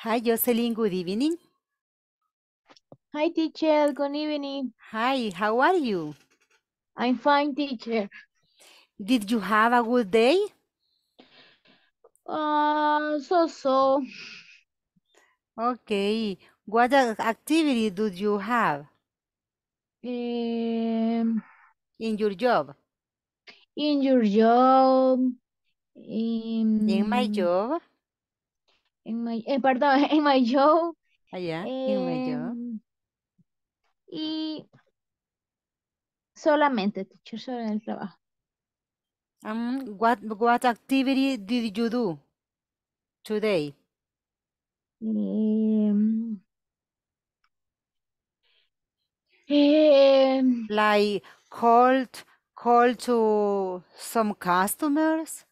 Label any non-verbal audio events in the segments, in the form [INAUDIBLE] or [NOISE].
Hi, Jocelyn. Good evening. Hi, teacher. Good evening. Hi, how are you? I'm fine, teacher. Did you have a good day? Uh, so, so. Okay. What activity do you have? Um, in your job? In your job. In, in my job? en My, eh, perdón, [LAUGHS] en My Show. Allá, eh, en My em, Show. Y solamente, teacher, solo en el trabajo. Um, what, what activity did you do today? Um, um, like called called to some customers?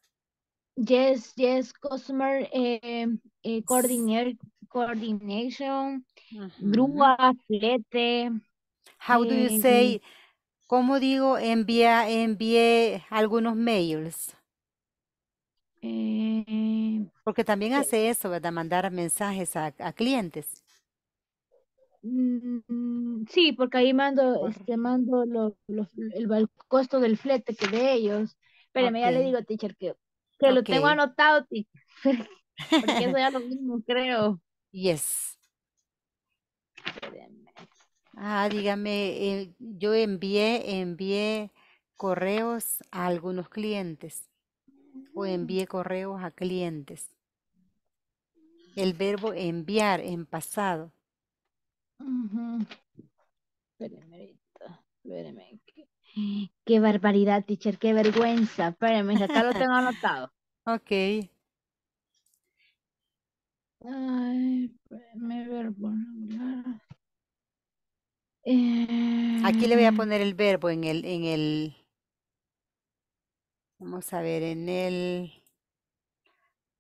Yes, yes, customer eh, eh coordination, grúa, flete. How do you eh, say, cómo digo, envía, envié algunos mails? Eh, porque también hace eso, ¿verdad? Mandar mensajes a, clientes. Mm, sí, porque ahí mando, este, mando el, costo del flete que de ellos. Pero ya le digo, teacher, que lo tengo anotado, tí, [LAUGHS] porque eso ya lo [LAUGHS] mismo, creo. Yes. Ah, dígame, eh, yo envié, envié correos a algunos clientes o mm. envié correos a clientes. El verbo enviar en pasado. Espérame Qué barbaridad, teacher, qué vergüenza. Espérenme, acá lo [LAUGHS] tengo anotado. Ok. Aquí le voy a eh, poner el verbo en el, en el, vamos a ver, en el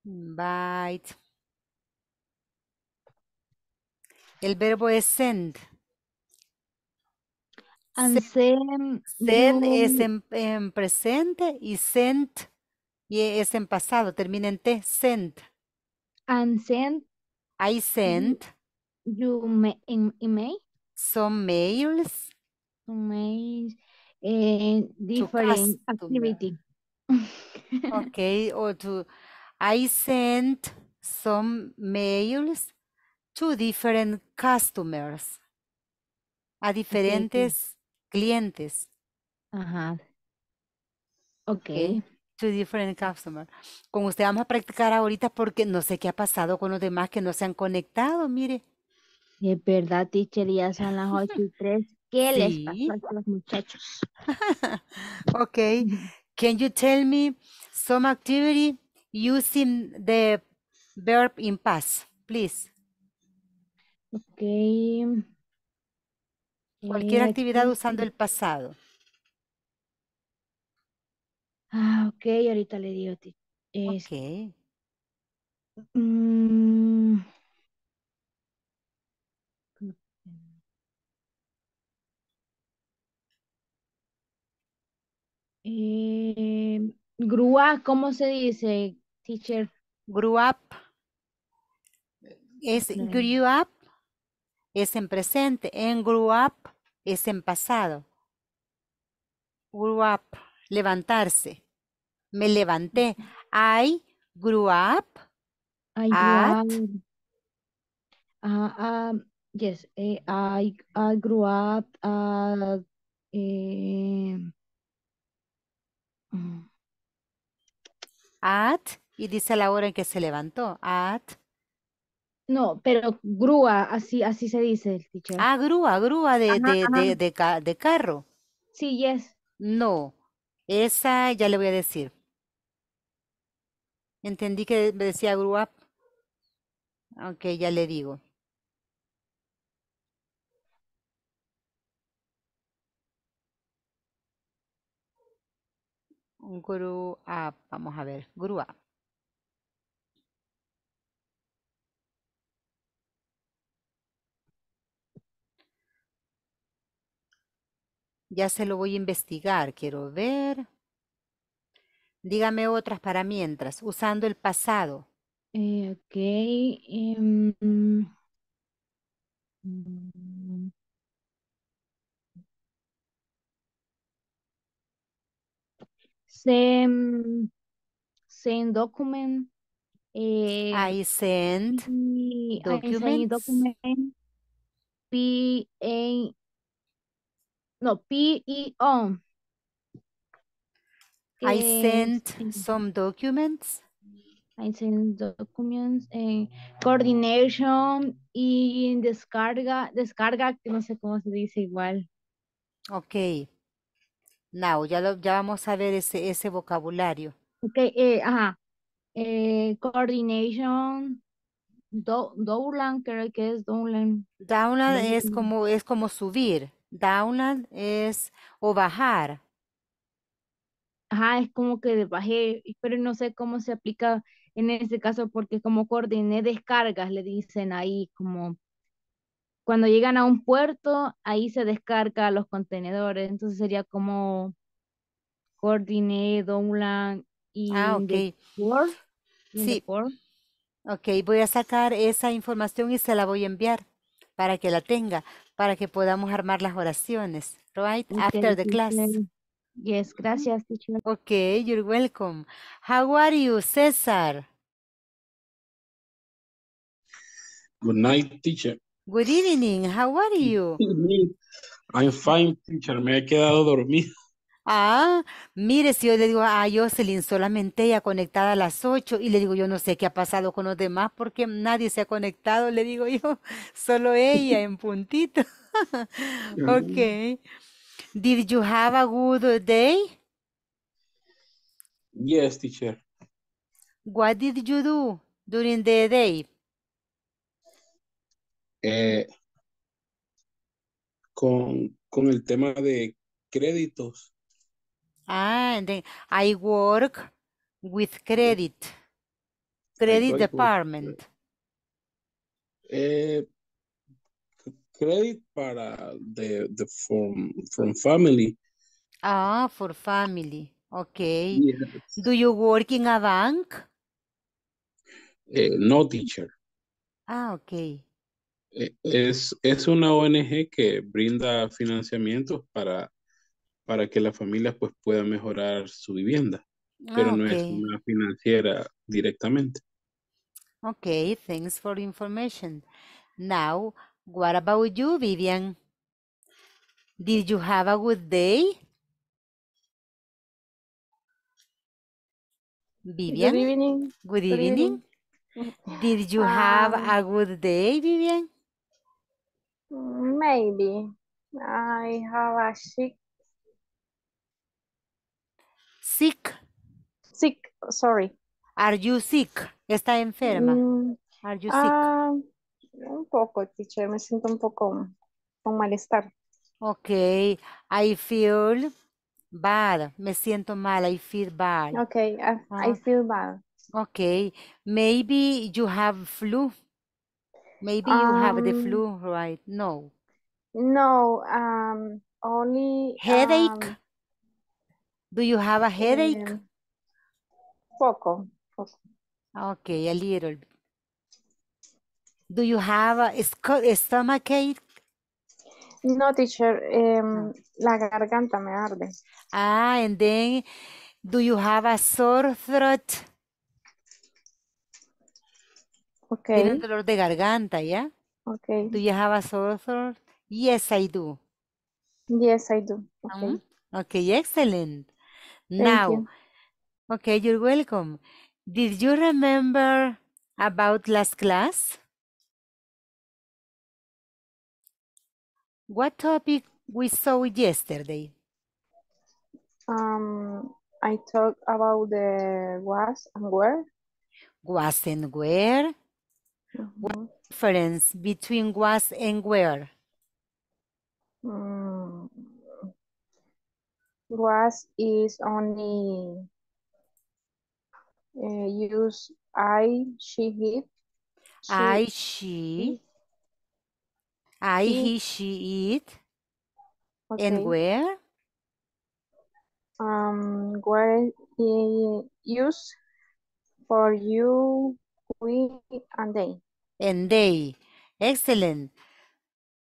invite. El verbo es send. And send, send es en, presente y sent y e, es en pasado, termina en T, sent. And sent. I sent. You may, em, email. Some mails. Some mails. Eh, different activity. okay, or to, I sent some mails to different customers. A diferentes clientes. Ajá. Ok. To different customers. Con usted vamos a practicar ahorita porque no sé qué ha pasado con los demás que no se han conectado, mire. De es verdad, teacher, ya son las 8 [LAUGHS] y 3. ¿Qué les pasa a los muchachos? [LAUGHS] ok. Can you tell me some activity using the verb in past, please? Okay. Cualquier actividad usando el pasado. Ah, ok, ahorita le digo. Es... Este ok. Mm... Eh, ¿cómo se dice, teacher? Grew up. Es grew up. Es en presente. En grew up es en pasado. Grew up, levantarse. Me levanté. I grew up. I grew up. Ah, yes, eh, I, grew up at... Em, mm. at, y dice la hora en que se levantó. At no, pero grúa, así, así se dice, teacher. Ah, grúa, grúa de, carro. Sí, yes. No, esa ya le voy a decir. Entendí que decía grúa. Ok, ya le digo. Un Grúa, vamos a ver, grúa. Ya se lo voy a investigar. Quiero ver. Dígame otras para mientras, usando el pasado. Eh, ok. Em, mm. Mm. send, send document. Eh, I send documents. document. P, no, P-E-O. I sent some documents. I sent documents eh, coordination y descarga, descarga, que no sé cómo se dice igual. Ok. Now, ya, lo, ya vamos a ver ese, ese vocabulario. Ok, eh, ajá. Eh, coordination, do, download creo que es download. Download es como, es como subir. Downland es o bajar. Ajá, es como que bajé, pero no sé cómo se aplica en ese caso porque como coordiné descargas, le dicen ahí como cuando llegan a un puerto, ahí se descarga los contenedores, entonces sería como coordiné downland ah, y ah, okay. Sí. Ok, voy a sacar esa información y se la voy a enviar para que la tenga para que podamos armar las oraciones, right? After the class. Yes, gracias, teacher. Okay, you're welcome. How are you, César? Good night, teacher. Good evening. How are you? [LAUGHS] I'm fine, teacher. Me he quedado dormido. Ah, mire, si yo le digo a Jocelyn solamente ella conectada a las 8 y le digo yo no sé qué ha pasado con los demás porque nadie se ha conectado, le digo yo, [LAUGHS] solo ella en puntito. [LAUGHS] ok. Did you have a good day? Yes, teacher. What did you do during the day? Eh, con, con el tema de créditos Ah, and then I work with credit. Credit department. Eh, credit para the, the from, family. Ah, for family. Okay. Do you work in a bank? Eh, no, teacher. Ah, okay. Eh, es, es una ONG que brinda financiamientos para para que la familia pues pueda mejorar su vivienda, pero ah, no es una financiera directamente. Okay, thanks for information. Now, what about you, Vivian? Did you have a good day? Vivian? Good evening. Good evening. Did [LAUGHS] you have um, a good day, Vivian? Maybe. I have a sick sick? Sick, sorry. Are you sick? ¿Está enferma? Mm, Are you sick? Ah, un poco, teacher. Me siento un poco con malestar. Ok. I feel bad. Me siento mal. I feel bad. Okay. Ah, I, ah. feel bad. Okay. Maybe you have flu. Maybe you have the flu, um, right? No. No. Um, only... Headache? Um, Do you have a headache? Eh, poco, poco. Ah, okay, a little. Do you have a stomachache? No, teacher. Em, la garganta me arde. Ah, and then do you have a sore throat? Okay. Tiene dolor de garganta, ¿ya? Okay. Do you have a sore throat? Yes, I do. Yes, I do. Okay, ah, okay excellent. Thank now, you. okay, you're welcome. Did you remember about last class? What topic we saw yesterday? Um, I talked about the was and where. Was and where? Mm -hmm. difference between was and where? Mm. Was is only uh, use I, she, he. She, I, she. I, he, she, it. Okay. And where? Um, where he use for you, we, and they. And they. Excellent.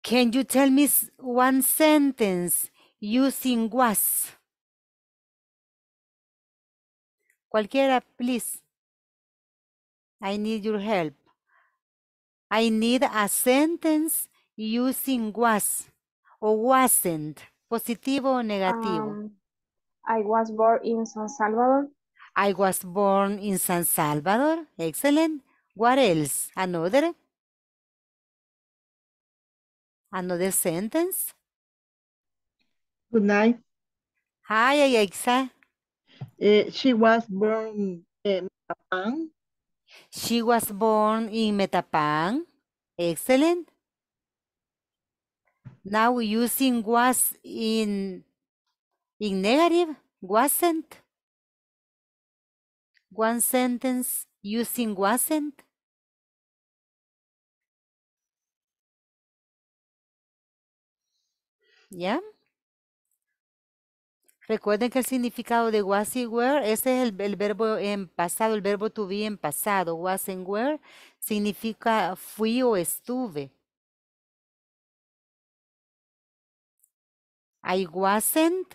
Can you tell me one sentence using was. Cualquiera, please. I need your help. I need a sentence using was o wasn't, positivo o negativo. Um, I was born in San Salvador. I was born in San Salvador. Excellent. What else? Another? Another sentence? Good night. Hi, Alexa. Uh, she was born in Metapan. She was born in Metapan. Excellent. Now using was in in negative, wasn't. One sentence using wasn't. Yeah. Recuerden que el significado de was y were, ese es el, verbo en pasado, el verbo to be en pasado. Was and were significa fui o estuve. I wasn't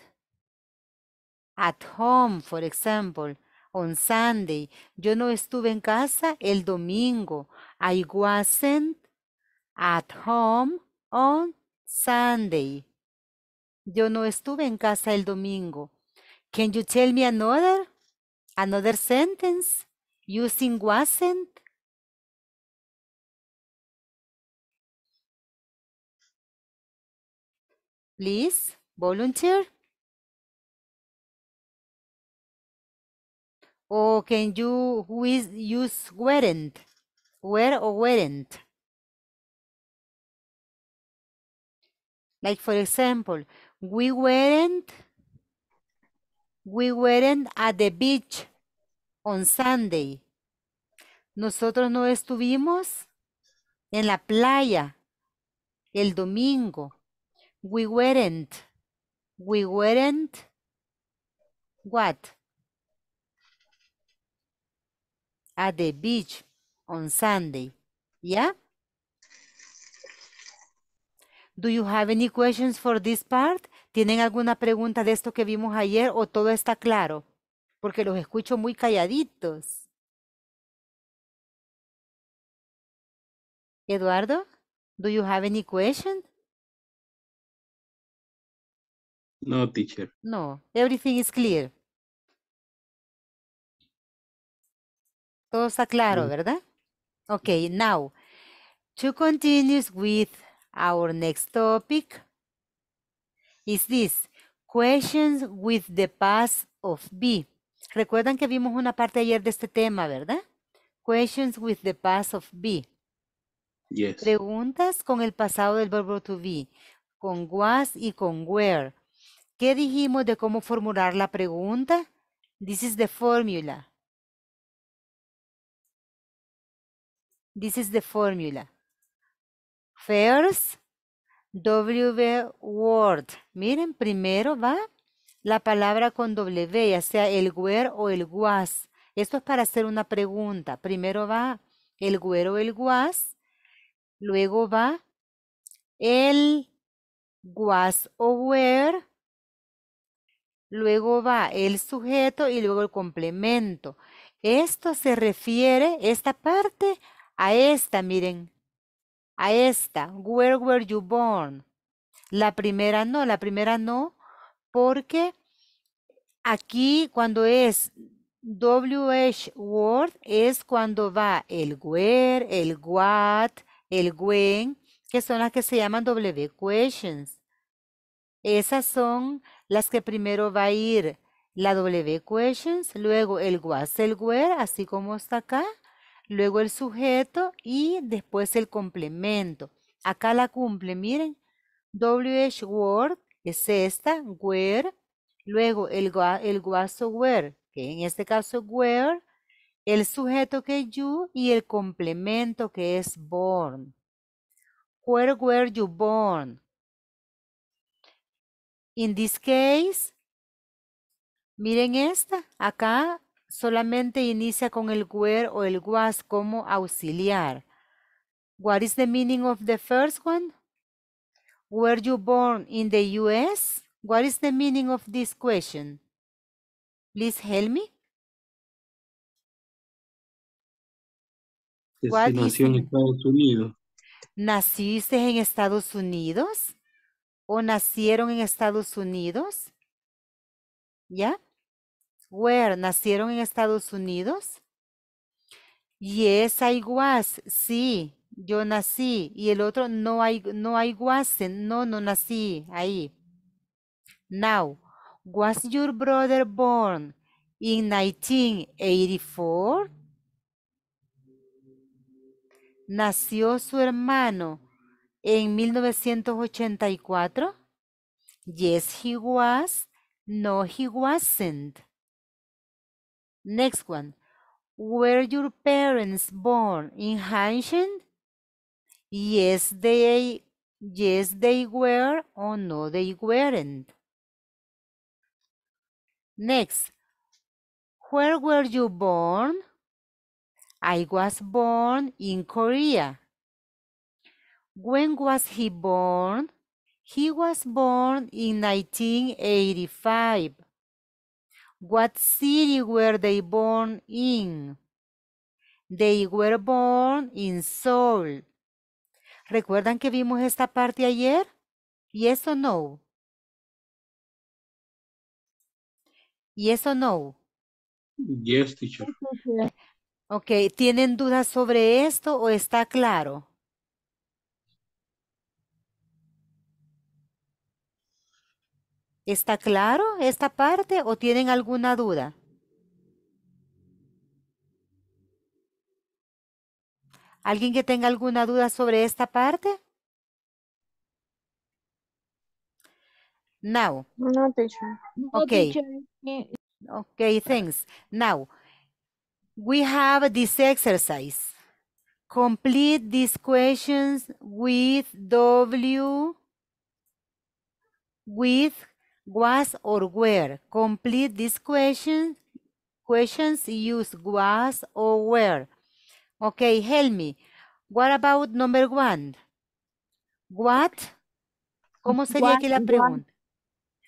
at home, for example, on Sunday. Yo no estuve en casa el domingo. I wasn't at home on Sunday. Yo no estuve en casa el domingo. Can you tell me another? Another sentence using wasn't? Please, volunteer. Or oh, can you use weren't? Where or weren't? Like for example, We weren't, we weren't at the beach on Sunday. Nosotros no estuvimos en la playa el domingo. We weren't, we weren't, what? At the beach on Sunday. ¿Ya? Do you have any questions for this part? ¿Tienen alguna pregunta de esto que vimos ayer o todo está claro? Porque los escucho muy calladitos. Eduardo, do you have any questions? No, teacher. No, everything is clear. Todo está claro, mm. ¿verdad? Okay, now, to continue with Our next topic is this. Questions with the past of be. Recuerdan que vimos una parte ayer de este tema, ¿verdad? Questions with the past of be. Yes. Preguntas con el pasado del verbo to be, con was y con where. ¿Qué dijimos de cómo formular la pregunta? This is the formula. This is the formula. First, W word. Miren, primero va la palabra con W, ya sea el where o el was. Esto es para hacer una pregunta. Primero va el where o el was. Luego va el was o where. Luego va el sujeto y luego el complemento. Esto se refiere, esta parte, a esta, miren, a esta, Where were you born? La primera no, la primera no, porque aquí cuando es WH word es cuando va el where, el what, el when, que son las que se llaman W questions. Esas son las que primero va a ir la W questions, luego el what, el where, así como está acá, luego el sujeto y después el complemento. Acá la cumple, miren, WH word es esta, where, luego el, el guaso where, que en este caso where, el sujeto que es you y el complemento que es born. Where were you born? In this case, miren esta, acá solamente inicia con el where o el was como auxiliar. What is the meaning of the first one? Were you born in the US? What is the meaning of this question? Please help me. en Estados Unidos. ¿Naciste en Estados Unidos? ¿O nacieron en Estados Unidos? ¿Ya? Where, nacieron en Estados Unidos. Yes, I was, sí, yo nací. Y el otro, no, I, no, I wasn't, no, no nací ahí. Now, was your brother born in 1984? ¿Nació su hermano en 1984? Yes, he was. No, he wasn't. Next one. Were your parents born in Hanshin? Yes, they yes they were or no they weren't. Next, where were you born? I was born in Korea. When was he born? He was born in 1985. What city were they born in? They were born in Seoul. ¿Recuerdan que vimos esta parte ayer? Yes or no? Yes or no? Yes, teacher. Okay. ¿tienen dudas sobre esto o está claro? ¿Está claro esta parte o tienen alguna duda? ¿Alguien que tenga alguna duda sobre esta parte? Now. No, teacher. Okay. Okay, thanks. Now, we have this exercise. Complete these questions with W, with was or were. Complete this question. Questions use was or were. Okay, help me. What about number one? What? ¿Cómo sería aquí la pregunta?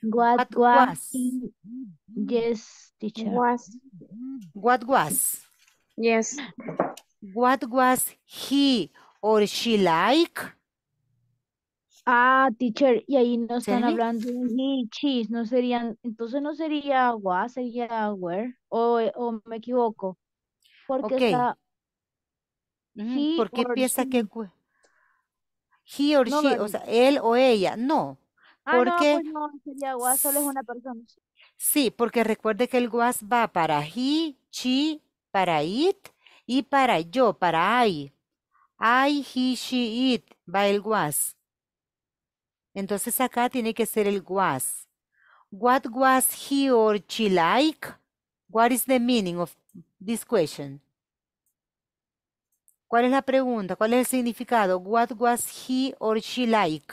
What, what was? Yes, teacher. Was. What was? Yes. What was he or she like? Ah, teacher, y ahí no están hablando de cheese, no serían, entonces no sería was, sería where, eh, o, me equivoco. Porque ¿Por qué piensa que he or she, o sea, él o ella? No. Ah, porque, pues no, sería was, solo es una persona. Sí, porque recuerde que el was va para he, she, para it y para yo, para I. I, he, she, it, va el was. Entonces acá tiene que ser el was. What was he or she like? What is the meaning of this question? ¿Cuál es la pregunta? ¿Cuál es el significado? What was he or she like?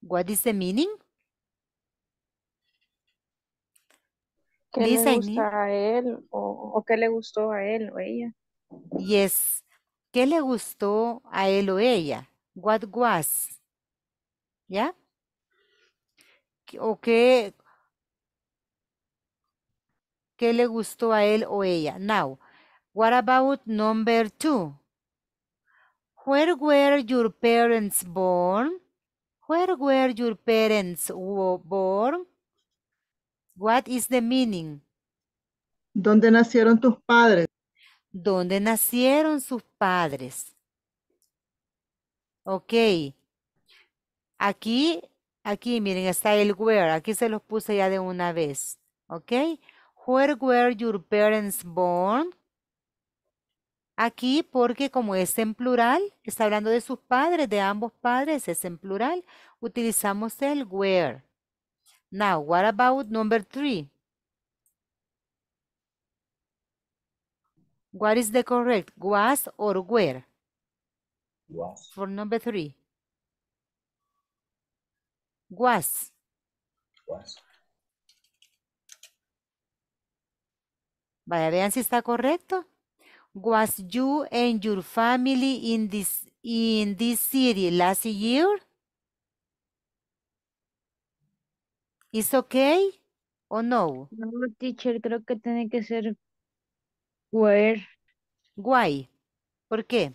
What is the meaning? ¿Qué le a él o, o qué le gustó a él o ella? Yes. ¿Qué le gustó a él o ella? What was? ¿Ya? ¿O qué, qué le gustó a él o ella? Now, what about number two? Where were your parents born? Where were your parents born? What is the meaning? ¿Dónde nacieron tus padres? ¿Dónde nacieron sus padres? Ok. Aquí, aquí, miren, está el where. Aquí se los puse ya de una vez. Ok. Where were your parents born? Aquí, porque como es en plural, está hablando de sus padres, de ambos padres, es en plural, utilizamos el where. Now, what about number three? What is the correct? Was or where? Was. For number three. Was. Was. Vaya, vean si está correcto. Was you and your family in this in this city last year? Is okay o no? No, teacher, creo que tiene que ser Where. Why. ¿Por qué?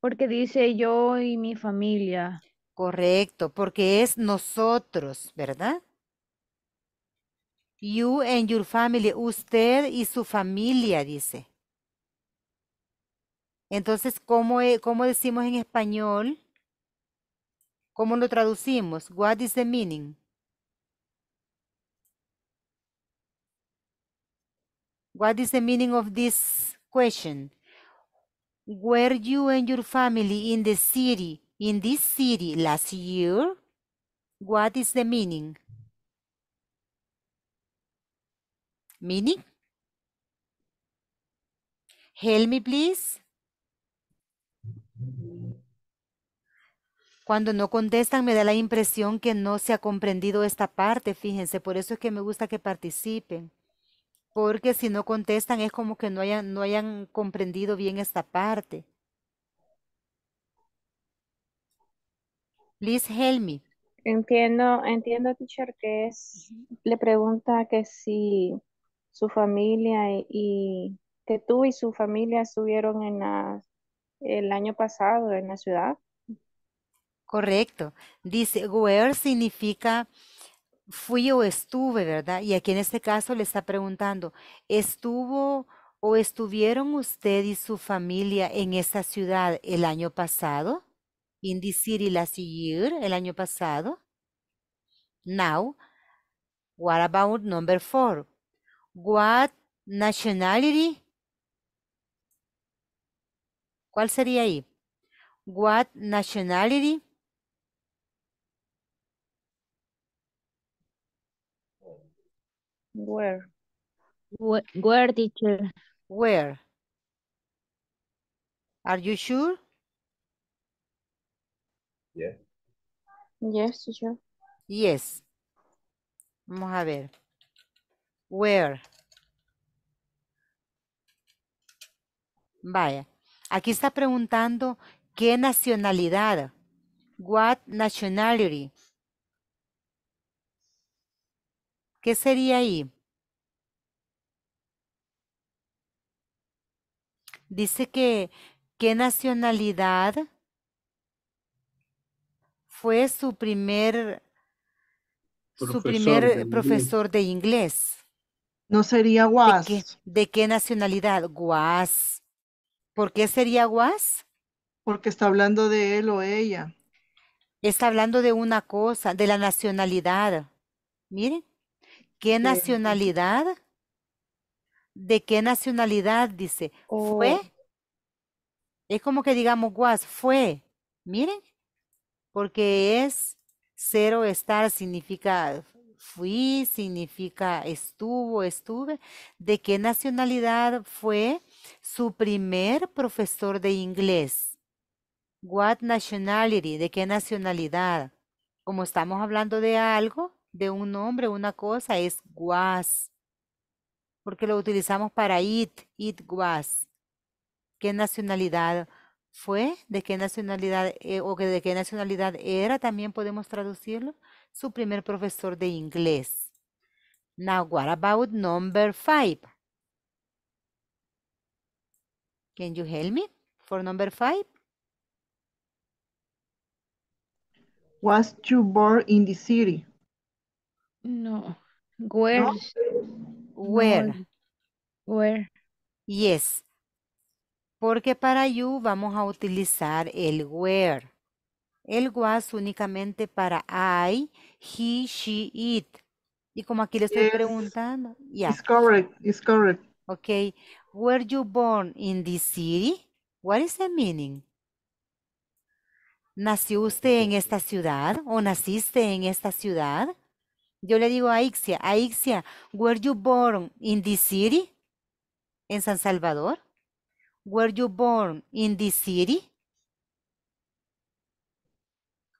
Porque dice yo y mi familia. Correcto, porque es nosotros, ¿verdad? You and your family, usted y su familia, dice. Entonces, ¿cómo, e, cómo decimos en español? ¿Cómo lo traducimos? What is the meaning? What is the meaning of this question? Were you and your family in the city, in this city last year? What is the meaning? Meaning? Help me, please. Cuando no contestan me da la impresión que no se ha comprendido esta parte, fíjense, por eso es que me gusta que participen porque si no contestan es como que no hayan, no hayan comprendido bien esta parte. Liz me Entiendo, entiendo, teacher, que es, le pregunta que si su familia y, que tú y su familia estuvieron en la, el año pasado en la ciudad. Correcto. Dice, where significa fui o estuve, ¿verdad? Y aquí en este caso le está preguntando, ¿estuvo o estuvieron usted y su familia en esta ciudad el año pasado? In y city last year, el año pasado. Now, what about number four? What nationality? ¿Cuál sería ahí? What nationality? Where? Where, where teacher? Where? Are you sure? yes Yes, teacher. Yes. Vamos a ver. Where. Vaya. Aquí está preguntando qué nacionalidad. What nationality. ¿Qué sería ahí? Dice que qué nacionalidad fue su primer su primer profesor de inglés. No sería guas. de qué nacionalidad? Guas. ¿Por qué sería guas? Porque está hablando de él o ella. Está hablando de una cosa, de la nacionalidad. Miren qué nacionalidad? ¿De qué nacionalidad? Dice, fue. Oh. Es como que digamos was, fue. Miren, porque es cero estar significa fui, significa estuvo, estuve. ¿De qué nacionalidad fue su primer profesor de inglés? What nationality? ¿De qué nacionalidad? Como estamos hablando de algo, de un nombre, una cosa, es was. Porque lo utilizamos para it, it was. ¿Qué nacionalidad fue? ¿De qué nacionalidad eh, o de qué nacionalidad era? También podemos traducirlo. Su primer profesor de inglés. Now, what about number five? Can you help me for number five? Was you born in the city? No. Where. Where. Where. Yes. Porque para you vamos a utilizar el where. El was únicamente para I, he, she, it. Y como aquí le estoy preguntando. Yeah. It's correct. It's correct. Okay. Were you born in this city? What is the meaning? ¿Nació usted en esta ciudad o naciste en esta ciudad? Yo le digo a Ixia, a Ixia, were you born in this city? ¿En San Salvador? Were you born in this city?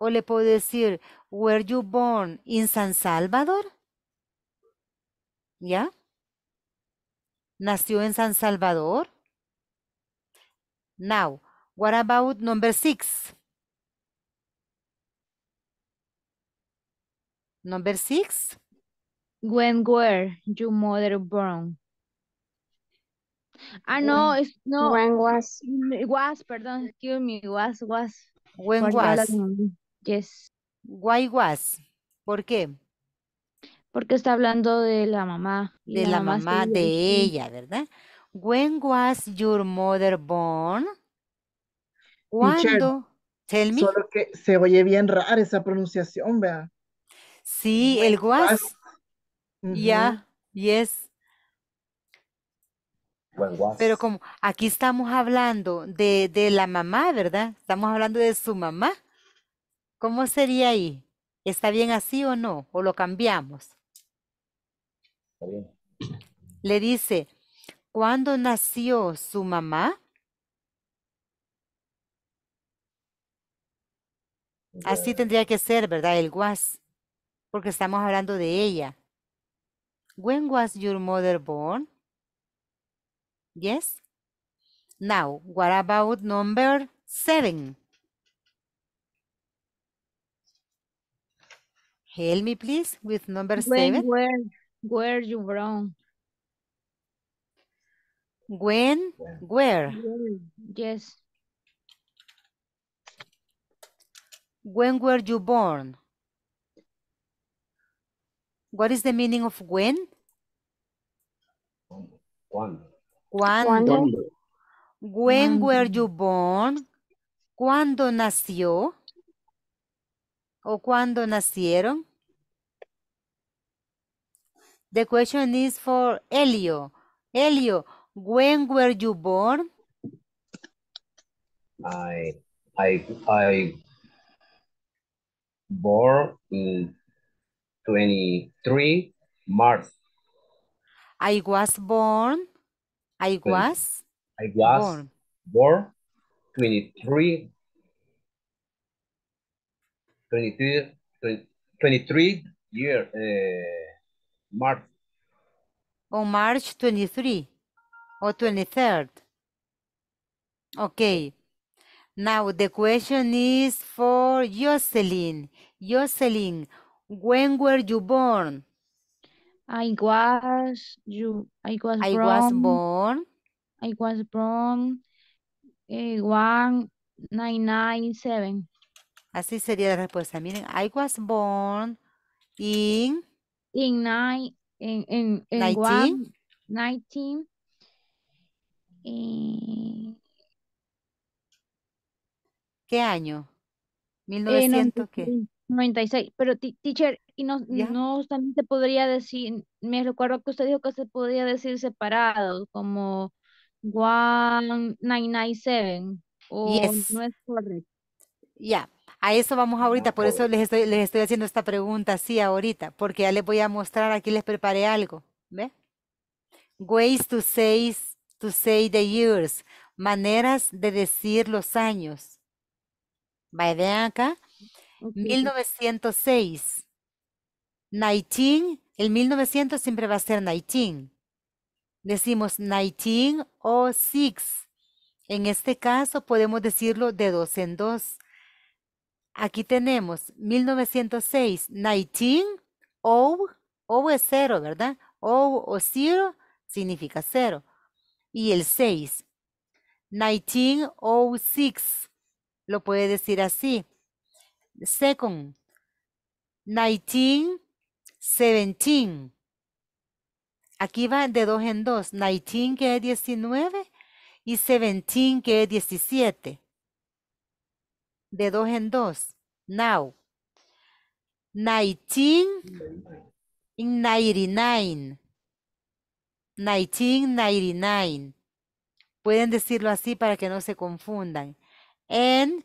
O le puedo decir, were you born in San Salvador? ¿Ya? ¿Nació en San Salvador? Now, what about number six? Number six. When were your mother born? Ah, no, no. When was. Mm, was, perdón, excuse me, was, was. When was. Yes. Why was? ¿Por qué? Porque está hablando de la mamá. De la, mamá, de ella, ¿verdad? When was your mother born? ¿Cuándo? Tell me. Solo que se oye bien rara esa pronunciación, vea. Sí, el guas. ya yes. Pero como aquí estamos hablando de, de la mamá, ¿verdad? Estamos hablando de su mamá. ¿Cómo sería ahí? ¿Está bien así o no? ¿O lo cambiamos? Está bien. Le dice, ¿cuándo nació su mamá? Así tendría que ser, ¿verdad? El guas porque estamos hablando de ella. When was your mother born? Yes? Now, what about number seven? Help me, please, with number seven. Where, you born? When, where? Yes. When were you born? What is the meaning of when? Cuando. When were you born? ¿Cuándo nació? ¿O cuándo nacieron? The question is for Elio. Elio, when were you born? I I I born in 23 March. I was born. I was. I was born. born 23. 23, 23 year uh, March. On oh, March 23 or 23rd. Okay. Now the question is for Jocelyn. Jocelyn, When were you born? I was you I was born. I was born eh, one nine nine seven. Así sería la respuesta. Miren, I was born in in nine in 19? Eh, ¿Qué año? 1900 eh, qué? 96, pero teacher, y no, no también se podría decir, me recuerdo que usted dijo que se podía decir separado, como 1997, o no es Ya, a eso vamos ahorita, por eso les estoy, les estoy haciendo esta pregunta así ahorita, porque ya les voy a mostrar, aquí les preparé algo, ¿ve? Ways to say, to say the years, maneras de decir los años. vean acá 1906. 19, el 1900 siempre va a ser 19. Decimos 19 o six En este caso podemos decirlo de dos en dos. Aquí tenemos 1906, 19 o, o es cero, ¿verdad? O o cero significa cero. Y el 6, six. lo puede decir así second, 19, 17. Aquí va de dos en dos. 19 que es 19 y 17 que es 17. De dos en dos. Now. 19 in 99. 1999. Pueden decirlo así para que no se confundan. And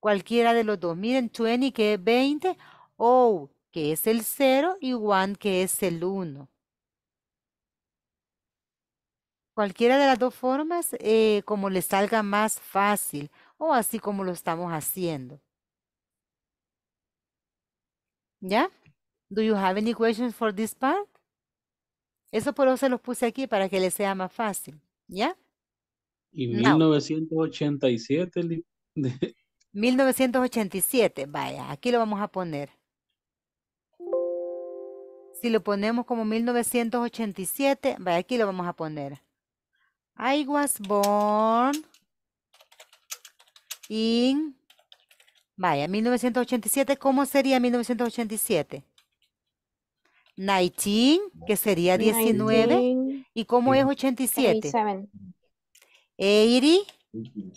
cualquiera de los dos. Miren, 20 que es 20, O que es el 0 y 1 que es el 1. Cualquiera de las dos formas, eh, como les salga más fácil o así como lo estamos haciendo. ¿Ya? Do you have any questions for this part? Eso por eso se los puse aquí para que les sea más fácil. ¿Ya? Y 1987, [LAUGHS] 1987, vaya, aquí lo vamos a poner. Si lo ponemos como 1987, vaya, aquí lo vamos a poner. I was born in, vaya, 1987, ¿cómo sería 1987? 19, que sería 19. ¿Y cómo es 87? 87. 80.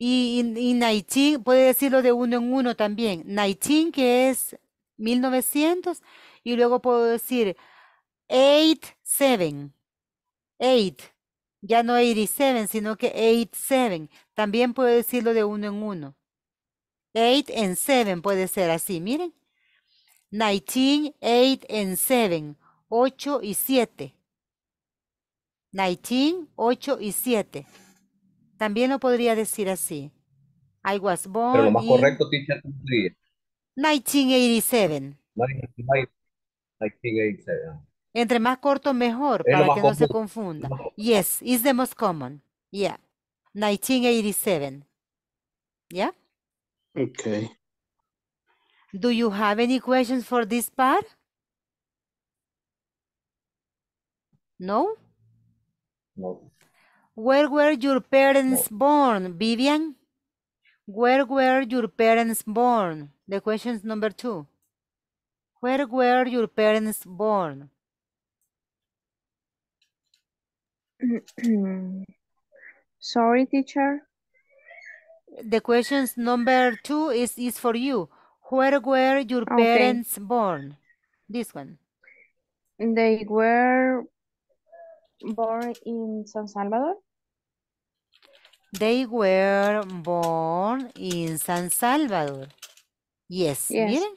Y, 19, puede decirlo de uno en uno también. 19, que es 1900, y luego puedo decir 87, 8, ya no 87, sino que 87. También puedo decirlo de uno en uno. 8 and 7 puede ser así, miren. 19, 8 and 7, 8 y 7. 19, 8 y 7. También lo podría decir así. I was born Pero lo más in 1987. 1987. Entre más corto, mejor, para que no se confunda. Yes, is the most common. Yeah. 1987. Yeah? Okay. Do you have any questions for this part? No? No. Where were your parents born, Vivian? Where were your parents born? The question number two. Where were your parents born? [CLEARS THROAT] Sorry, teacher. The questions number two is, is for you. Where were your okay. parents born? This one. They were born in San Salvador. They were born in San Salvador. Yes, yes. miren.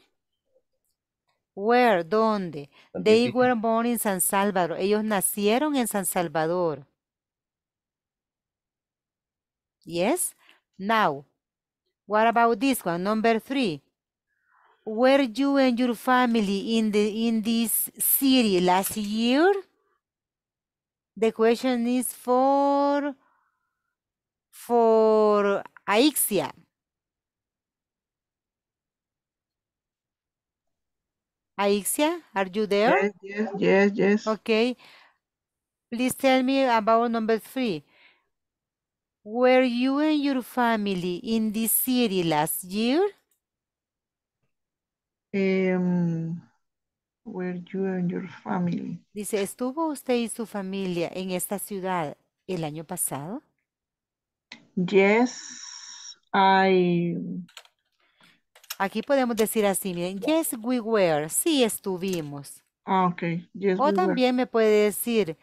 Where, ¿dónde? They were born in San Salvador. Ellos nacieron en San Salvador. Yes? Now, what about this one? Number three. Were you and your family in the in this city last year? The question is for for Aixia. Aixia, are you there? Yes, yes, yes, Okay. Please tell me about number three. Were you and your family in this city last year? Um, were you and your family? Dice, ¿estuvo usted y su familia en esta ciudad el año pasado? Yes, I. Aquí podemos decir así, miren, yes, we were. Sí, estuvimos. Ah, ok. Yes, o también me puede decir,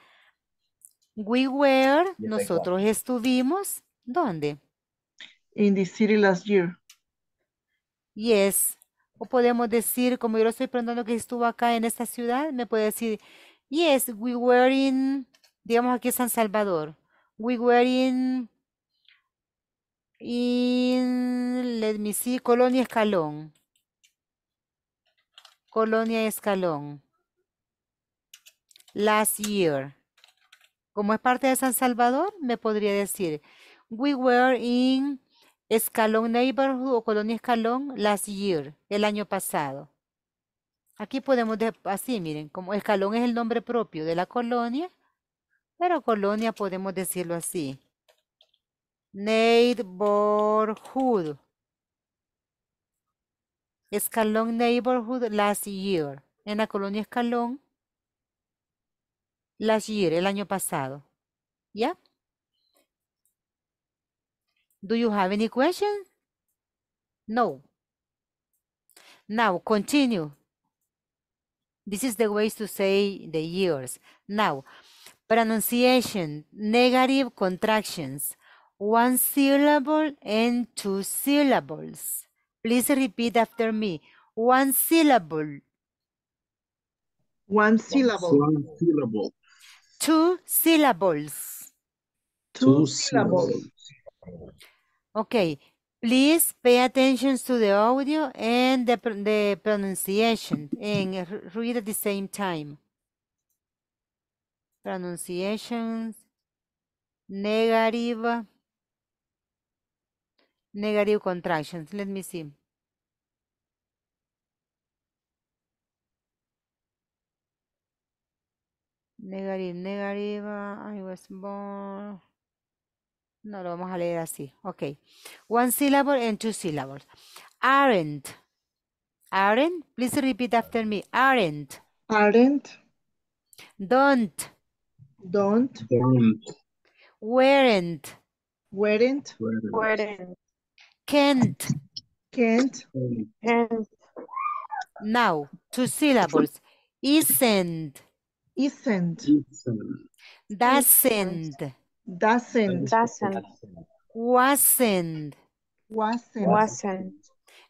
we were, nosotros estuvimos, ¿dónde? In the city last year. Yes. O podemos decir, como yo lo estoy preguntando que estuvo acá en esta ciudad, me puede decir, yes, we were in, digamos aquí San Salvador. We were in in, let me see, Colonia Escalón. Colonia Escalón. Last year. Como es parte de San Salvador, me podría decir, we were in Escalón Neighborhood o Colonia Escalón last year, el año pasado. Aquí podemos, así miren, como Escalón es el nombre propio de la colonia, pero colonia podemos decirlo así. Neighborhood. Escalón neighborhood last year. En la colonia Escalón. Last year, el año pasado. ¿Ya? Do you have any questions? No. Now, continue. This is the way to say the years. Now, pronunciation, negative contractions. one syllable and two syllables. Please repeat after me. One syllable. One syllable. One syllable. Two syllables. Two, two syllables. syllables. Okay. Please pay attention to the audio and the, the pronunciation and read at the same time. Pronunciations, negative, negative contractions. Let me see. Negative, negative, uh, I was born. No, lo vamos a leer así. Ok. One syllable and two syllables. Aren't. Aren't. Please repeat after me. Aren't. Aren't. Don't. Don't. Don't. Weren't. Weren't. Weren't. Can't. Can't. Can't. Now, two syllables. Isn't. Isn't. Doesn't. Doesn't. Wasn't. Wasn't.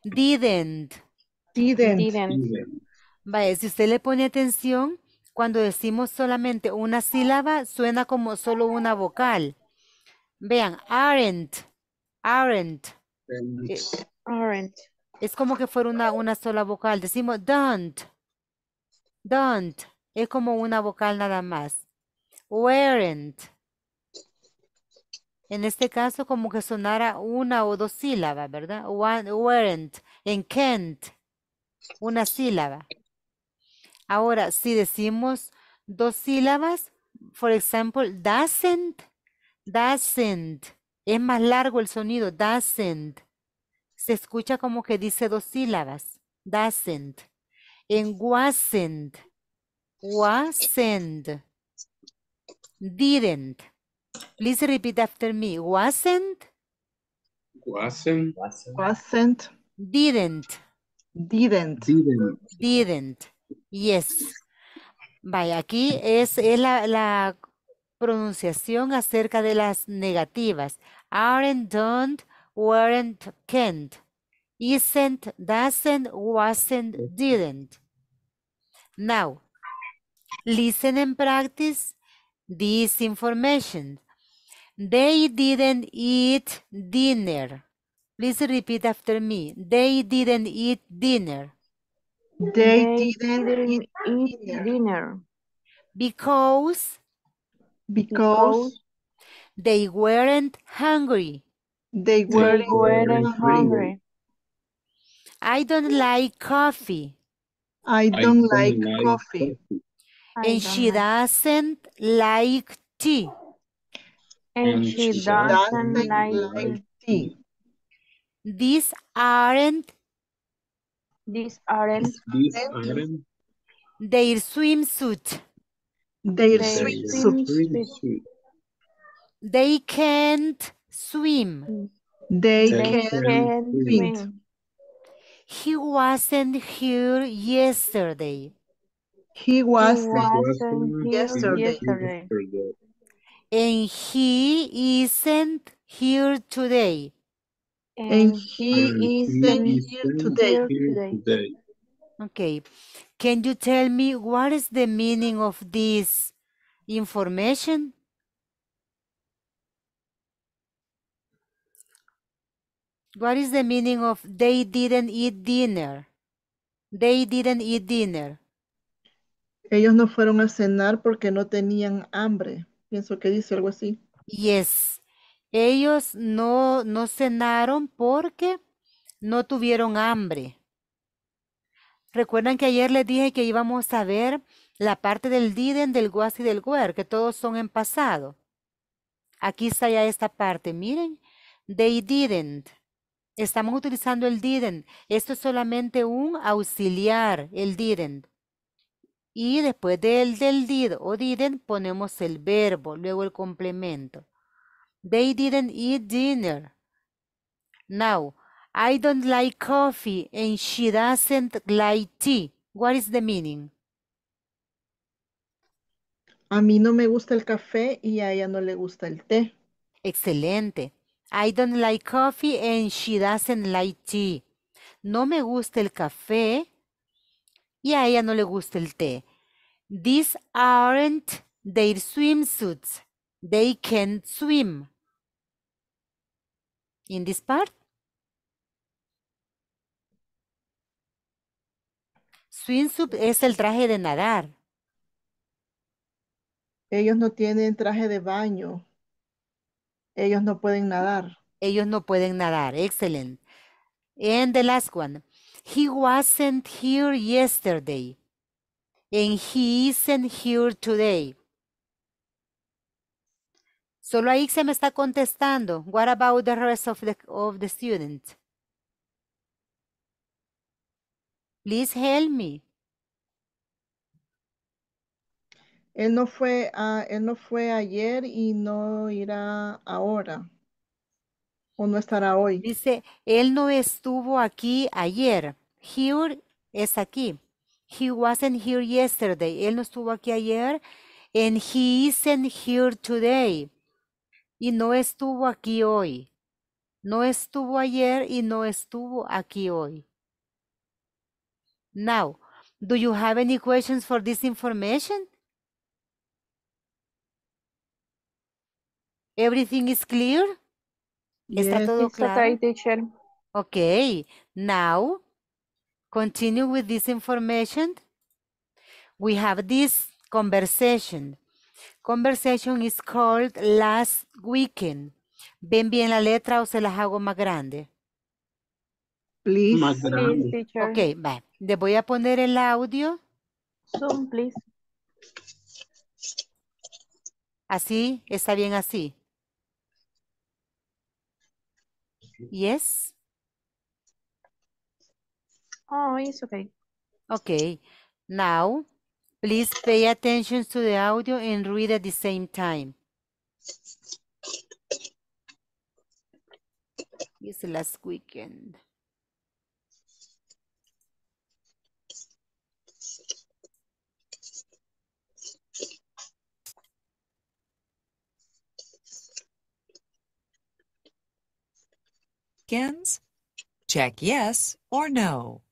Didn't. Didn't. Didn't. Vaya, si usted le pone atención, cuando decimos solamente una sílaba, suena como solo una vocal. Vean, aren't, aren't, eh, es como que fuera una, una sola vocal. Decimos don't. Don't. Es como una vocal nada más. Weren't. En este caso, como que sonara una o dos sílabas, ¿verdad? weren't. En can't. Una sílaba. Ahora, si decimos dos sílabas, por ejemplo, doesn't, doesn't. Es más largo el sonido, doesn't. Se escucha como que dice dos sílabas, doesn't. En wasn't, wasn't, didn't. Please repeat after me. Wasn't. Wasn't. Wasn't. Didn't. Didn't. Didn't. Yes. Vaya, aquí es, la pronunciación acerca de las negativas. aren't, don't, weren't, can't, isn't, doesn't, wasn't, didn't. Now, listen and practice this information. They didn't eat dinner. Please repeat after me. They didn't eat dinner. They, they didn't, didn't, eat, eat dinner. dinner. Because, because, because they weren't hungry. They weren't, they weren't hungry. I don't like coffee. I don't, I don't like, like, coffee. coffee. And she like. doesn't like tea. And, she, she doesn't, doesn't like, like tea. These aren't. These aren't. These aren't. Their swimsuit. Their, their swimsuit. swimsuit. They can't swim. They, can't, can't swim. swim. He wasn't here yesterday. He wasn't, he wasn't yesterday. yesterday. And he isn't here today. And, he isn't, here today. Okay. Can you tell me what is the meaning of this information? What is the meaning of they didn't eat dinner? They didn't eat dinner. Ellos no fueron a cenar porque no tenían hambre. Pienso que dice algo así. Yes. Ellos no, no cenaron porque no tuvieron hambre. Recuerdan que ayer les dije que íbamos a ver la parte del didn't, del was y del were, que todos son en pasado. Aquí está ya esta parte. Miren, they didn't. Estamos utilizando el didn't. Esto es solamente un auxiliar, el didn't. Y después del, del did o didn't ponemos el verbo, luego el complemento. They didn't eat dinner. Now, I don't like coffee and she doesn't like tea. What is the meaning? A mí no me gusta el café y a ella no le gusta el té. Excelente. I don't like coffee and she doesn't like tea. No me gusta el café y a ella no le gusta el té. These aren't their swimsuits. They can't swim. In this part. Swimsuit es el traje de nadar. Ellos no tienen traje de baño. Ellos no pueden nadar. Ellos no pueden nadar. Excellent. And the last one. He wasn't here yesterday. And he isn't here today. Solo ahí se me está contestando. What about the rest of the, of the students? Please help me. Él no fue, él no fue ayer y no irá ahora. O no estará hoy. Dice, él no estuvo aquí ayer. Here es aquí. He wasn't here yesterday. Él no estuvo aquí ayer. And he isn't here today. Y no estuvo aquí hoy. No estuvo ayer y no estuvo aquí hoy. Now, do you have any questions for this information? Everything is clear? ¿Está todo claro? Okay, Now, continue with this information. We have this conversation. Conversation is called last weekend. ¿Ven bien la letra o se las hago más grande? Please. Más grande. Ok, va. Le voy a poner el audio. Zoom, please. Así, está bien así. Yes? Oh, it's okay. Okay. Now, please pay attention to the audio and read at the same time. It's last weekend. weekends? Check yes or no.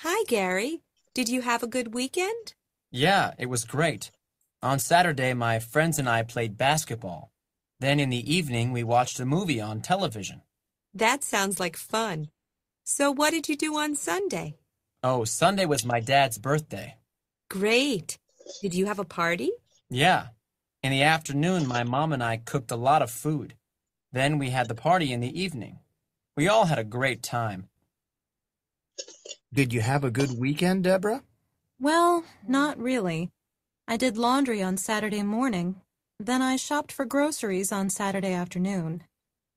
Hi, Gary. Did you have a good weekend? Yeah, it was great. On Saturday, my friends and I played basketball. Then in the evening, we watched a movie on television. That sounds like fun. So what did you do on Sunday? Oh, Sunday was my dad's birthday. Great. Did you have a party? Yeah. In the afternoon, my mom and I cooked a lot of food. Then we had the party in the evening. We all had a great time. Did you have a good weekend, Deborah? Well, not really. I did laundry on Saturday morning. Then I shopped for groceries on Saturday afternoon.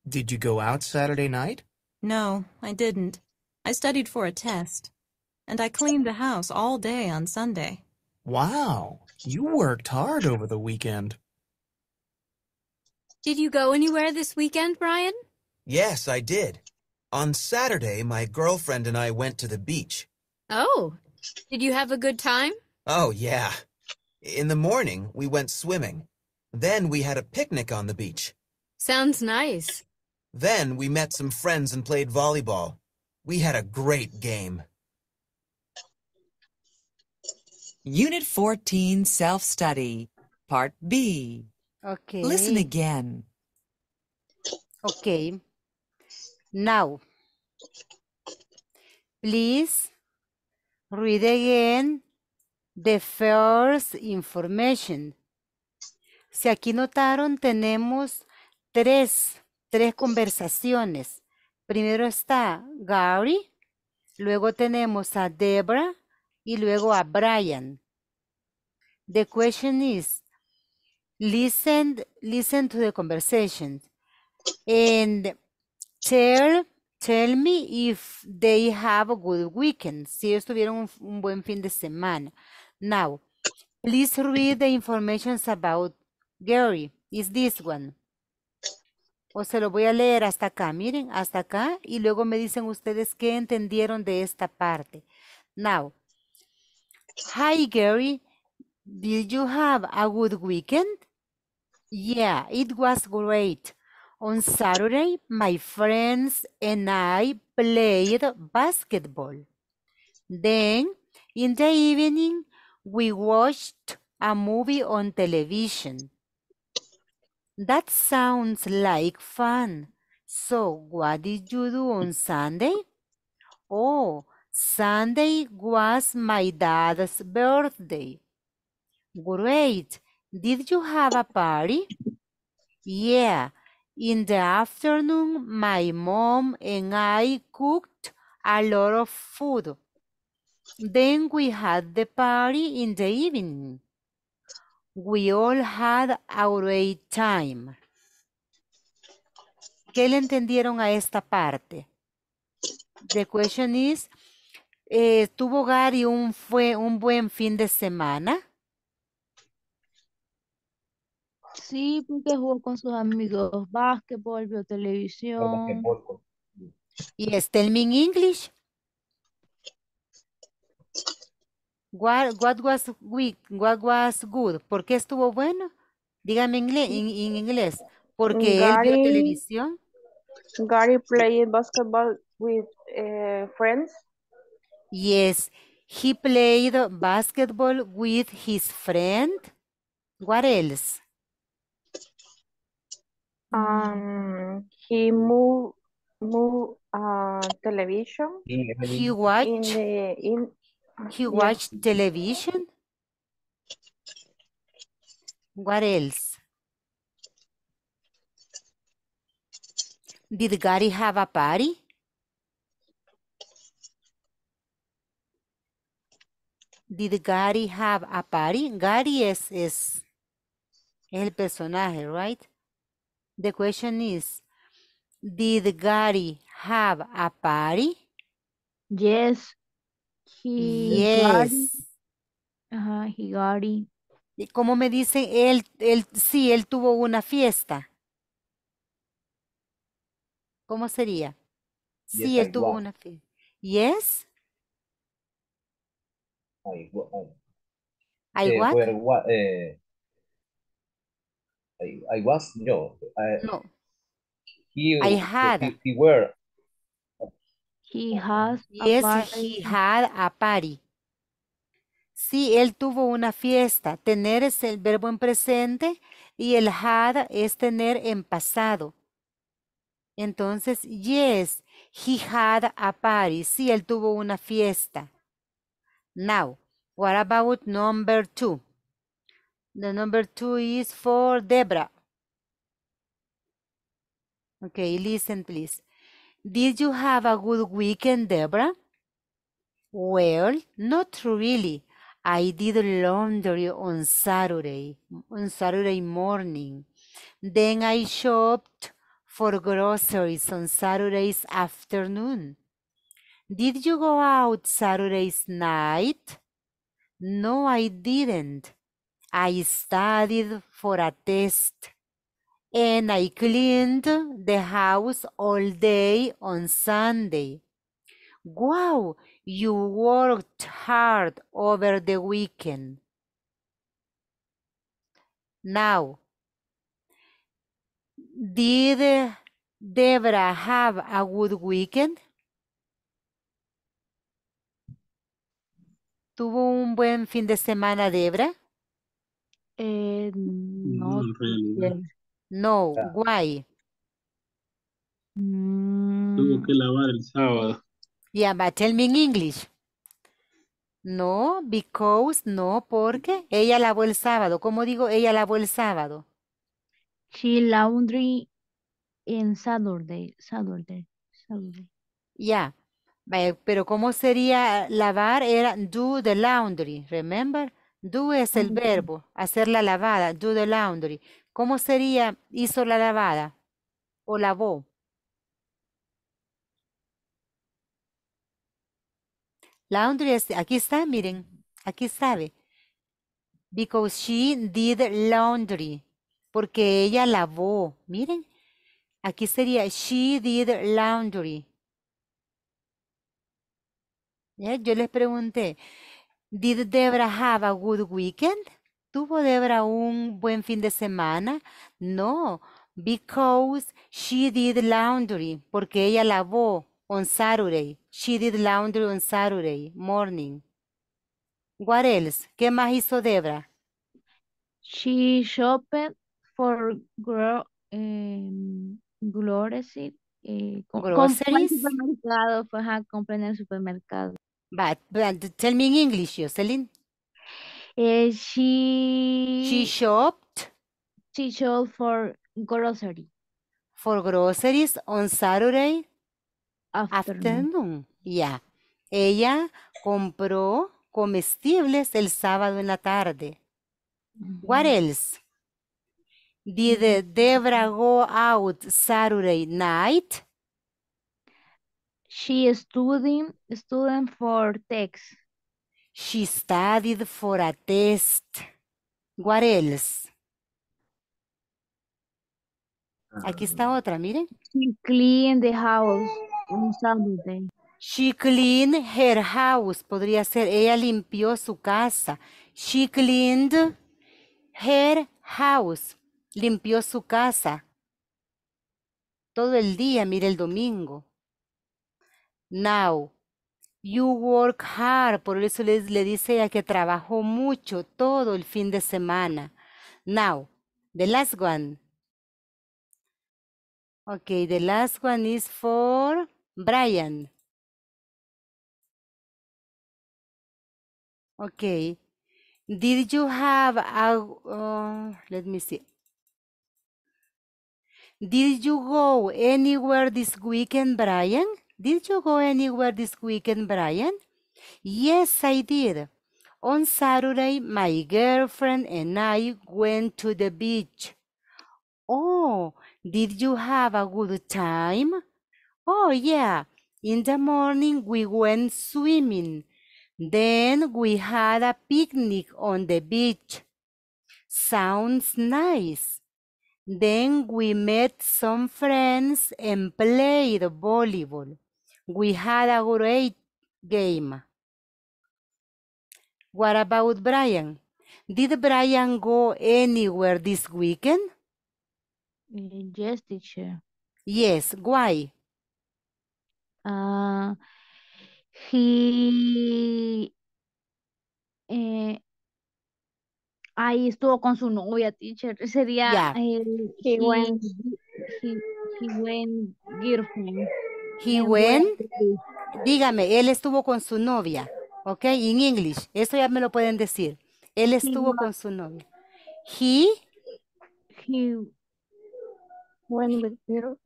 Did you go out Saturday night? No, I didn't. I studied for a test. And I cleaned the house all day on Sunday. Wow, you worked hard over the weekend. Did you go anywhere this weekend, Brian? Yes, I did. On Saturday, my girlfriend and I went to the beach. Oh, did you have a good time? Oh, yeah. In the morning, we went swimming. Then we had a picnic on the beach. Sounds nice. Then we met some friends and played volleyball. We had a great game. Unit 14 Self Study, Part B. Okay. Listen again. Okay. Now, please read again the first information. Si aquí notaron, tenemos tres, tres conversaciones. Primero está Gary, luego tenemos a Debra y luego a Brian. The question is, listen listen to the conversation and tell me if they have a good weekend si estuvieron tuvieron un, buen fin de semana now please read the informations about Gary is this one o se lo voy a leer hasta acá miren hasta acá y luego me dicen ustedes qué entendieron de esta parte now hi Gary did you have a good weekend Yeah, it was great. On Saturday, my friends and I played basketball. Then, in the evening, we watched a movie on television. That sounds like fun. So, what did you do on Sunday? Oh, Sunday was my dad's birthday. Great. Did you have a party? Yeah. In the afternoon, my mom and I cooked a lot of food. Then we had the party in the evening. We all had our great time. ¿Qué le entendieron a esta parte? The question is, eh, ¿tuvo Gary un, fue un buen fin de semana? Sí, porque jugó con sus amigos básquetbol, vio televisión. Y es tell in English. What, was good? What was good? ¿Por qué estuvo bueno? Dígame en inglés, Porque él vio televisión. Gary played basketball with eh, friends. Yes, he played basketball with his friend. What else? Um, he moved move uh, television. He watched in the, in he watched television. What else? Did Gary have a party? Did Gary have a party? Gary is is, el personaje, right? The question is, did Gary have a party? Yes. He yes. ah, ¿Cómo me dice Él, él, sí, él tuvo una fiesta. ¿Cómo sería? sí, él tuvo una fiesta. Yes. I, I oh. eh, what I, was, no. no. He, I had. He, has he had a party. Sí, él tuvo una fiesta. Tener es el verbo en presente y el had es tener en pasado. Entonces, yes, he had a party. Sí, él tuvo una fiesta. Now, what about number two? The number two is for Debra. Okay, listen please. Did you have a good weekend, Debra? Well, not really. I did laundry on Saturday, on Saturday morning. Then I shopped for groceries on Saturday's afternoon. Did you go out Saturday's night? No, I didn't. I studied for a test and I cleaned the house all day on Sunday. Wow, you worked hard over the weekend. Now, did Deborah have a good weekend? ¿Tuvo un buen fin de semana, Debra? no, no, no, mm. Tuvo que lavar el sábado. Yeah, tell me in English. No, because, no, porque ella lavó el sábado. ¿Cómo digo ella lavó el sábado? She laundry in Saturday, Saturday, Saturday. Yeah, pero ¿cómo sería lavar? Era do the laundry, remember? Do es el verbo, hacer la lavada, do the laundry. ¿Cómo sería hizo la lavada o lavó? Laundry es, aquí está, miren, aquí sabe. Because she did laundry. Porque ella lavó, miren. Aquí sería she did laundry. Yo les pregunté, Did Debra have a good weekend? ¿Tuvo Debra un buen fin de semana? No, because she did laundry, porque ella lavó on Saturday. She did laundry on Saturday morning. What else? ¿Qué más hizo Debra? She shopped for em, groceries. Eh, a en el supermercado. But, tell me in English, Jocelyn. Eh, she She shopped she shopped for grocery for groceries on Saturday afternoon. Yeah. Ella compró comestibles el sábado en la tarde. What else? Did Debra go out Saturday night? She studied student for text. She studied for a test. What else? Aquí está ah. otra, miren. She cleaned the house on Saturday. She cleaned her house. Podría ser, ella limpió su casa. She cleaned her house. Limpió su casa. Todo el día, mire el domingo. Now, you work hard. Por eso le, dice ella que trabajó mucho todo el fin de semana. Now, the last one. Okay, the last one is for Brian. Okay. Did you have a, oh, let me see. Did you go anywhere this weekend, Brian? Did you go anywhere this weekend, Brian? Yes, I did. On Saturday, my girlfriend and I went to the beach. Oh, did you have a good time? Oh, yeah. In the morning, we went swimming. Then we had a picnic on the beach. Sounds nice. Then we met some friends and played volleyball. We had a great game. What about Brian? Did Brian go anywhere this weekend? Mm, yes, teacher. Yes, why? Uh, he... Eh, ahí estuvo con su novia, teacher. Sería... Yeah. he, went... He, went girlfriend. He went. Dígame, él estuvo con su novia. Ok, in English. Esto ya me lo pueden decir. Él estuvo con su novia. He. He went with your,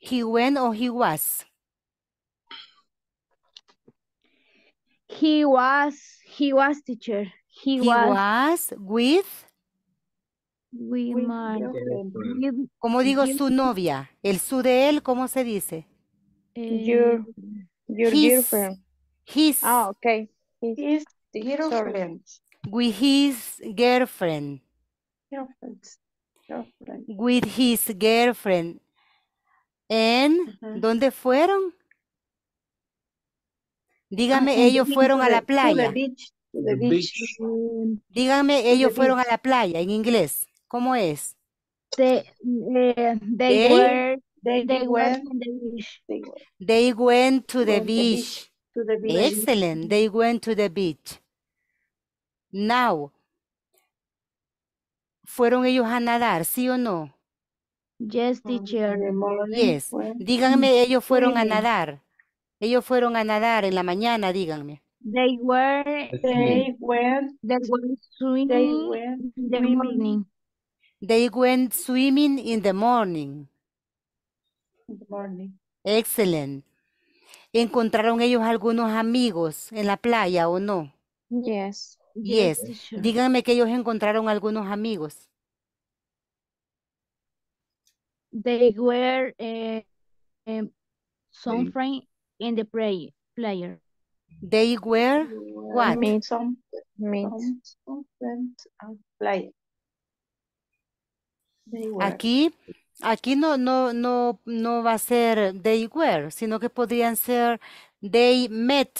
He went or he was? He was. He was teacher. He, was with We Como digo, su novia. El su de él, ¿cómo se dice? Your, eh, ah, his, girlfriend. Ah, ok. With his girlfriend. With his girlfriend. ¿En? ¿Dónde fueron? Ah, Dígame, ellos fueron a la playa. Dígame, ellos fueron a la playa en inglés. ¿Cómo es? They, were, they, went, to the, beach. Excellent. They went to the beach. Now, ¿fueron ellos a nadar, sí o no? Yes, teacher. Yes. Díganme, ellos fueron a nadar. Ellos fueron a nadar en la mañana, díganme. They were, they went, they went swimming, in the morning. They went swimming in the morning. In morning. Excellent. ¿Encontraron ellos algunos amigos en la playa o no? Yes. Yes. Díganme que ellos encontraron algunos amigos. They were eh, eh, some friends in the play, They were what? some, friends and play. Aquí, aquí no, no, no, no va a ser they were, sino que podrían ser they met.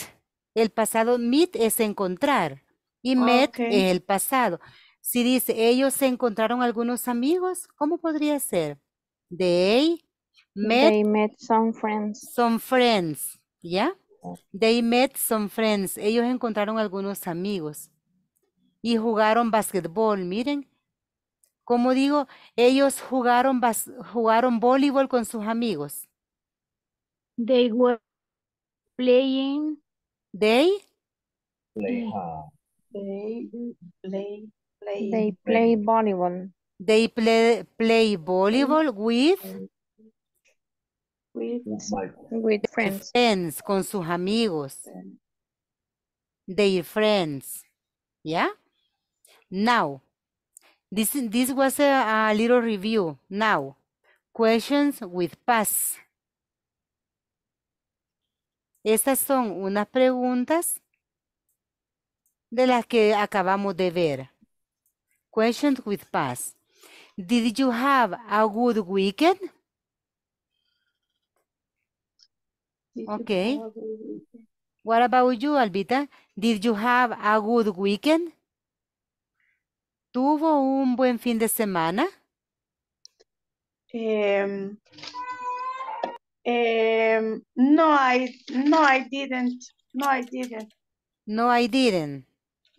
El pasado meet es encontrar y met es el pasado. Si dice ellos se encontraron algunos amigos, ¿cómo podría ser? They met, some friends. Some friends, ¿ya? They oh. met some friends. Ellos encontraron algunos amigos y jugaron basketball. Miren, como digo, ellos jugaron, jugaron voleibol con sus amigos. They were playing. They? Play, they play, they play volleyball. They play, play volleyball with? With, friends. Con sus amigos. Their friends. Yeah? Now, This, this was a, little review. Now, questions with past. Estas son unas preguntas de las que acabamos de ver. Questions with past. Did you have a good weekend? Okay. What about you, Albita? Did you have a good weekend? ¿Tuvo un buen fin de semana? Em, em, no, I, no, I didn't. No, I didn't. No, I didn't.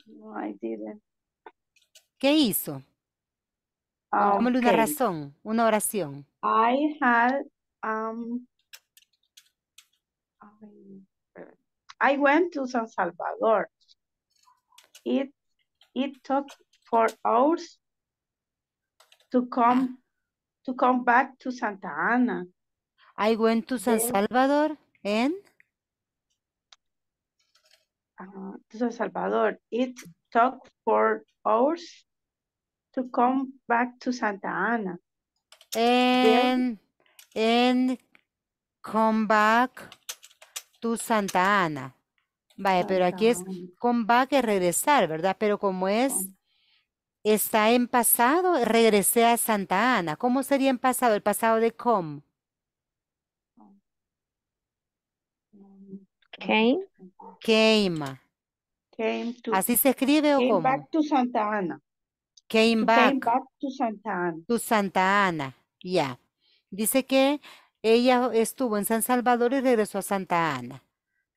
No, I didn't. ¿Qué hizo? Okay. una razón, una oración. I had, um, I went to San Salvador. It, it took four hours to come to come back to Santa Ana. I went to San Salvador and ah, to San Salvador. It took four hours to come back to Santa Ana. And and come back to Santa Ana. Vaya, pero aquí es come back es regresar, ¿verdad? Pero como es Está en pasado, regresé a Santa Ana. ¿Cómo sería en pasado? El pasado de cómo? Came. Came. ¿Así se escribe o came back to Santa Ana. Came back. to Santa Ana. To Santa Ana, ya. Dice que ella estuvo en San Salvador y regresó a Santa Ana.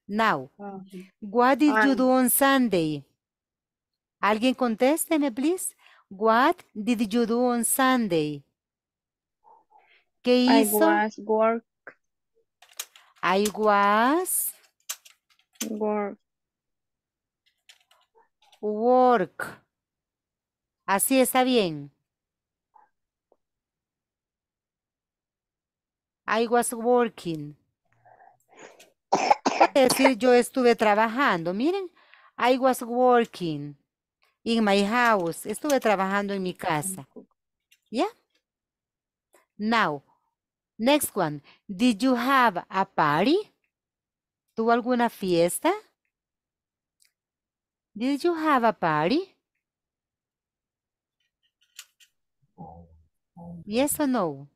Now, ah, what did you do on Sunday? Alguien contésteme, please. What did you do on Sunday? ¿Qué I was work. I was work. Work. Así está bien. I was working. Es decir, yo estuve trabajando. Miren, I was working in my house. Estuve trabajando en mi casa. Yeah? Now, next one. Did you have a party? ¿Tuvo alguna fiesta? Did you have a party? Yes or no?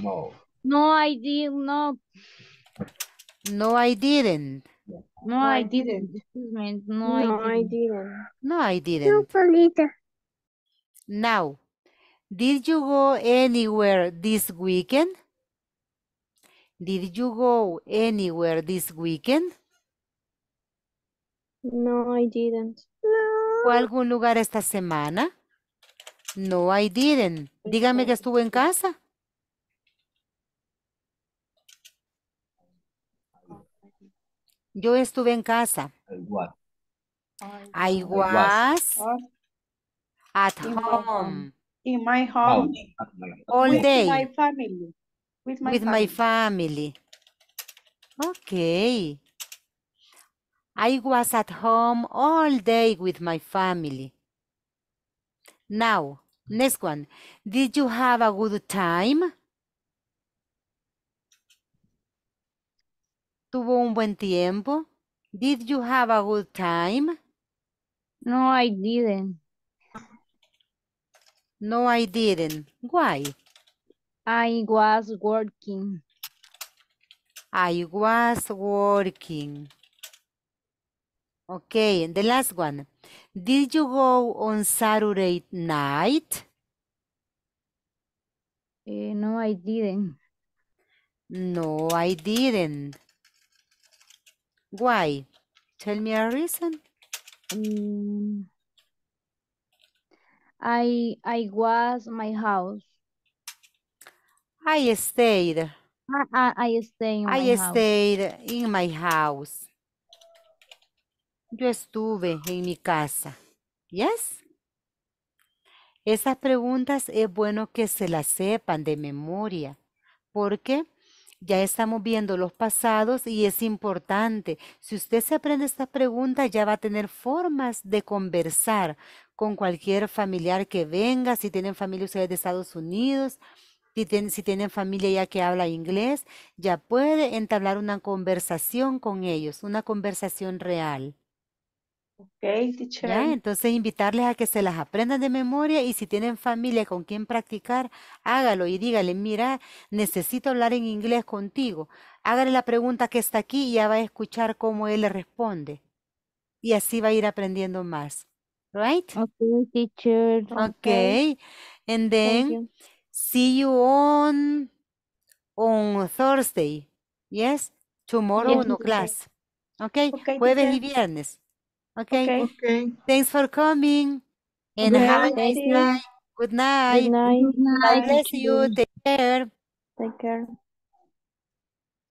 no. No, I didn't. No, I didn't. No, I didn't. No, I No, I didn't. No, I didn't. Now, did you go anywhere this weekend? Did you go anywhere this weekend? No, I didn't. ¿Fue a algún lugar esta semana? No, I didn't. Pues Dígame que estuvo en casa. Yo estuve en casa. I was. at home. in my home. All with My family. With My family. Okay. I was at home all day with my family. Now, next one. Did you have a good time? ¿Tuvo un buen tiempo? Did you have a good time? No, I didn't. No, I didn't. Why? I was working. I was working. Okay, and the last one. Did you go on Saturday night? Eh, no, I didn't. No, I didn't. Why? Tell me a reason. Mm. I I was my house. I stayed. Ah, ah, I, stayed in my house. stayed in my house. Yo estuve en mi casa. Yes? Esas preguntas es bueno que se las sepan de memoria, porque ya estamos viendo los pasados y es importante. Si usted se aprende esta pregunta, ya va a tener formas de conversar con cualquier familiar que venga, si tienen familia ustedes de Estados Unidos, si, si, tienen familia ya que habla inglés, ya puede entablar una conversación con ellos, una conversación real. Ok, teacher. Entonces invitarles a que se las aprendan de memoria y si tienen familia con quien practicar, hágalo y dígale, mira, necesito hablar en inglés contigo. Hágale la pregunta que está aquí y ya va a escuchar cómo él responde. Y así va a ir aprendiendo más. Right? Okay, teacher. Okay. And then see you on Thursday. Yes? Tomorrow no class. Okay? jueves y viernes. Okay. Okay. Thanks for coming. And have a nice night. Good night. Good night. Good night. bless you. Take care. Take care.